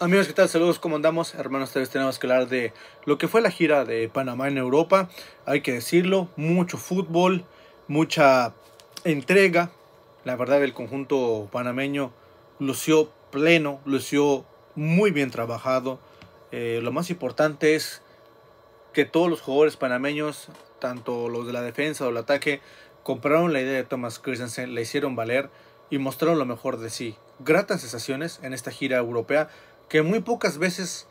Amigos, ¿qué tal? Saludos, ¿cómo andamos? Hermanos, esta vez tenemos que hablar de lo que fue la gira de Panamá en Europa. Hay que decirlo, mucho fútbol, mucha entrega. La verdad, el conjunto panameño lució pleno, lució muy bien trabajado. Eh, lo más importante es que todos los jugadores panameños, tanto los de la defensa o el ataque, compraron la idea de Thomas Christensen, la hicieron valer y mostraron lo mejor de sí. Gratas sensaciones en esta gira europea que muy pocas veces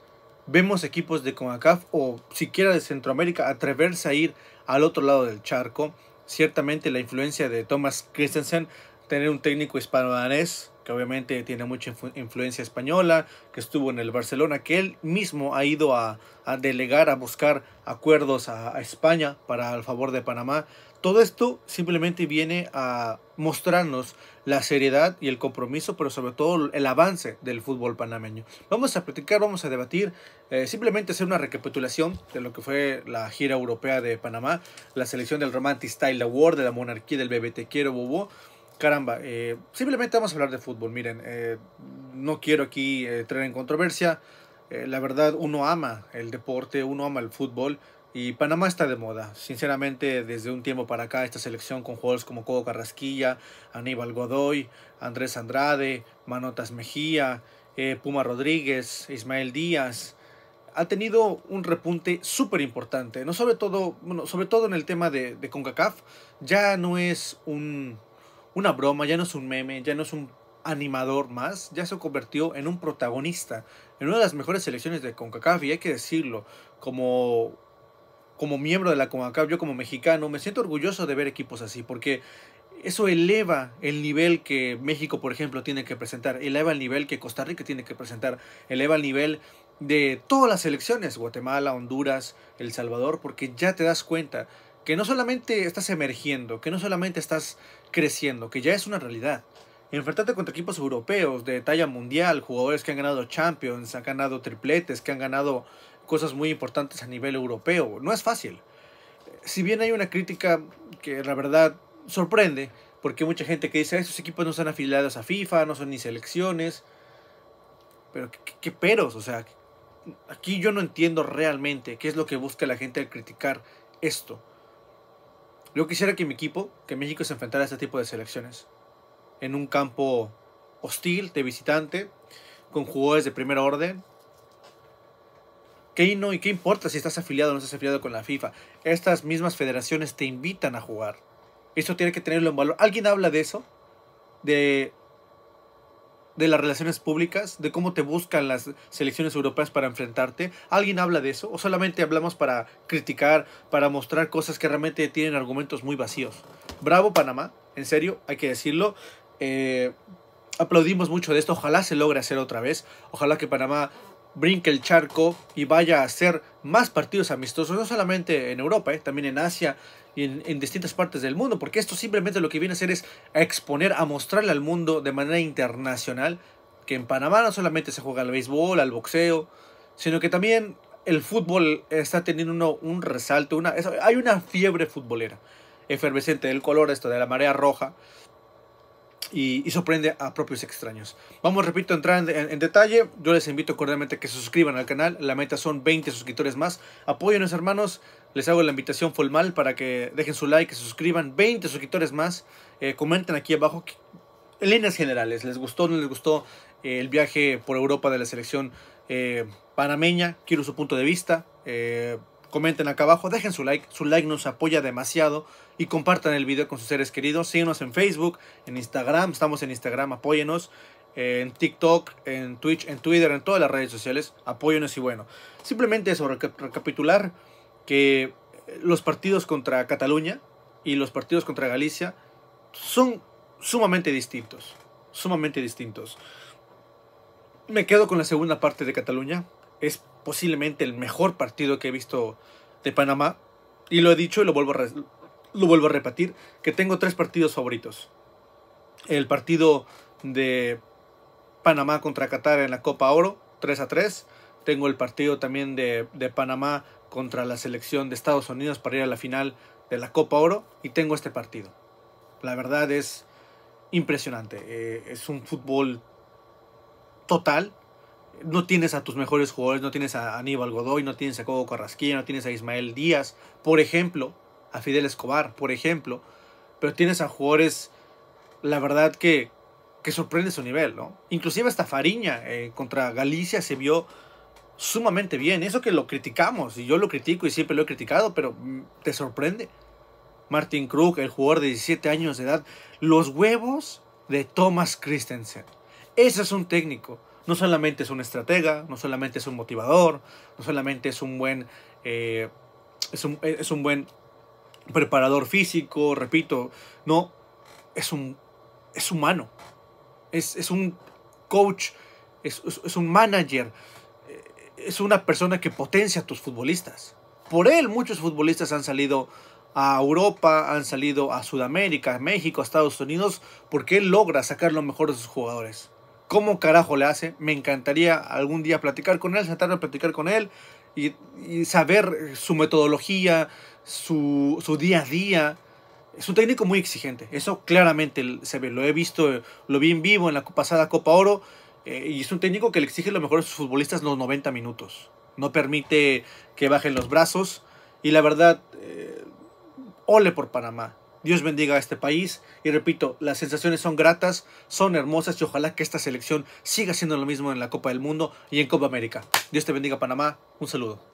vemos equipos de CONCACAF o siquiera de Centroamérica atreverse a ir al otro lado del charco. Ciertamente la influencia de Thomas Christensen, tener un técnico hispano-danés, que obviamente tiene mucha influencia española, que estuvo en el Barcelona, que él mismo ha ido a, delegar, a buscar acuerdos a, España para el favor de Panamá. Todo esto simplemente viene a mostrarnos la seriedad y el compromiso, pero sobre todo el avance del fútbol panameño. Vamos a platicar, vamos a debatir, eh, simplemente hacer una recapitulación de lo que fue la gira europea de Panamá, la selección del Romantic Style Award, de la monarquía del BBT Quiero Bobo caramba, eh, simplemente vamos a hablar de fútbol. Miren, eh, no quiero aquí eh, traer en controversia. la verdad, uno ama el deporte, uno ama el fútbol. Y Panamá está de moda. Sinceramente, desde un tiempo para acá, esta selección con jugadores como Codo Carrasquilla, Aníbal Godoy, Andrés Andrade, Manotas Mejía, Puma Rodríguez, Ismael Díaz, ha tenido un repunte súper importante. No sobre todo, bueno, sobre todo en el tema de CONCACAF. Ya no es un una broma, ya no es un meme, ya no es un animador más, ya se convirtió en un protagonista, en una de las mejores selecciones de CONCACAF y hay que decirlo, como como miembro de la CONCACAF, yo como mexicano, me siento orgulloso de ver equipos así porque eso eleva el nivel que México, por ejemplo, tiene que presentar, eleva el nivel que Costa Rica tiene que presentar, eleva el nivel de todas las selecciones, Guatemala, Honduras, El Salvador, porque ya te das cuenta que no solamente estás emergiendo, que no solamente estás creciendo, que ya es una realidad. Enfrentarte contra equipos europeos de talla mundial, jugadores que han ganado Champions, han ganado tripletes, que han ganado cosas muy importantes a nivel europeo, no es fácil. Si bien hay una crítica que la verdad sorprende, porque hay mucha gente que dice, estos equipos no están afiliados a FIFA, no son ni selecciones, pero qué peros, o sea, aquí yo no entiendo realmente qué es lo que busca la gente al criticar esto yo quisiera que mi equipo, que México se enfrentara a este tipo de selecciones. En un campo hostil, de visitante, con jugadores de primer orden. ¿Qué, no, ¿Qué importa si estás afiliado o no estás afiliado con la FIFA? Estas mismas federaciones te invitan a jugar. Eso tiene que tenerlo en valor. ¿Alguien habla de eso? De de las relaciones públicas, de cómo te buscan las selecciones europeas para enfrentarte. ¿Alguien habla de eso? ¿O solamente hablamos para criticar, para mostrar cosas que realmente tienen argumentos muy vacíos? Bravo Panamá, en serio, hay que decirlo. Eh, aplaudimos mucho de esto, ojalá se logre hacer otra vez, ojalá que Panamá brinque el charco y vaya a hacer más partidos amistosos, no solamente en Europa, eh, también en Asia, en, en, distintas partes del mundo, porque esto simplemente lo que viene a hacer es exponer, a mostrarle al mundo de manera internacional que en Panamá no solamente se juega al béisbol, al boxeo, sino que también el fútbol está teniendo uno, un resalto, una, hay una fiebre futbolera efervescente del color, esto de la marea roja, y, sorprende a propios extraños. Vamos, repito, a entrar en, detalle. Yo les invito cordialmente a que se suscriban al canal. La meta son 20 suscriptores más. Apoyen a los hermanos les hago la invitación formal para que dejen su like, se suscriban, 20 suscriptores más, eh, comenten aquí abajo en líneas generales, ¿les gustó o no les gustó eh, el viaje por Europa de la selección eh, panameña? Quiero su punto de vista, comenten acá abajo, dejen su like, su like nos apoya demasiado y compartan el video con sus seres queridos, síguenos en Facebook, en Instagram, estamos en Instagram, apóyenos en TikTok, en Twitch, en Twitter, en todas las redes sociales. Apóyenos y bueno, simplemente eso, recapitular que eh, los partidos contra Cataluña y los partidos contra Galicia son sumamente distintos, sumamente distintos. Me quedo con la segunda parte de Cataluña, es posiblemente el mejor partido que he visto de Panamá y lo he dicho y lo vuelvo a, vuelvo a repetir, que tengo tres partidos favoritos. El partido de Panamá contra Qatar en la Copa Oro, 3 a 3. Tengo el partido también de, de Panamá contra la selección de Estados Unidos para ir a la final de la Copa Oro y tengo este partido. La verdad es impresionante. Eh, es un fútbol total. No tienes a tus mejores jugadores, no tienes a Aníbal Godoy, no tienes a Coco Carrasquilla, no tienes a Ismael Díaz, por ejemplo, a Fidel Escobar, por ejemplo. Pero tienes a jugadores, la verdad que, que sorprende su nivel, ¿no? Inclusive hasta Fariña eh, contra Galicia se vio sumamente bien. Eso que lo criticamos, y yo lo critico y siempre lo he criticado, pero mm, te sorprende. Martin Krug, el jugador de 17 años de edad, los huevos de Thomas Christensen. Ese es un técnico. No solamente es un estratega, no solamente es un motivador, no solamente es un buen, eh, eh, es, un, buen preparador físico, repito, no, es un, es humano, es, un coach, es, es un manager, es una persona que potencia a tus futbolistas. Por él muchos futbolistas han salido a Europa, han salido a Sudamérica, a México, a Estados Unidos, porque él logra sacar lo mejor de sus jugadores. ¿Cómo carajo le hace? Me encantaría algún día platicar con él, sentarme a platicar con él y, saber su metodología, su, su, día a día. Es un técnico muy exigente, eso claramente se ve. Lo he visto, lo vi en vivo en la pasada Copa Oro eh, y es un técnico que le exige lo mejor a sus futbolistas los 90 minutos. No permite que bajen los brazos. Y la verdad, eh, ole por Panamá. Dios bendiga a este país. Y repito, las sensaciones son gratas, son hermosas y ojalá que esta selección siga siendo lo mismo en la Copa del Mundo y en Copa América. Dios te bendiga Panamá. Un saludo.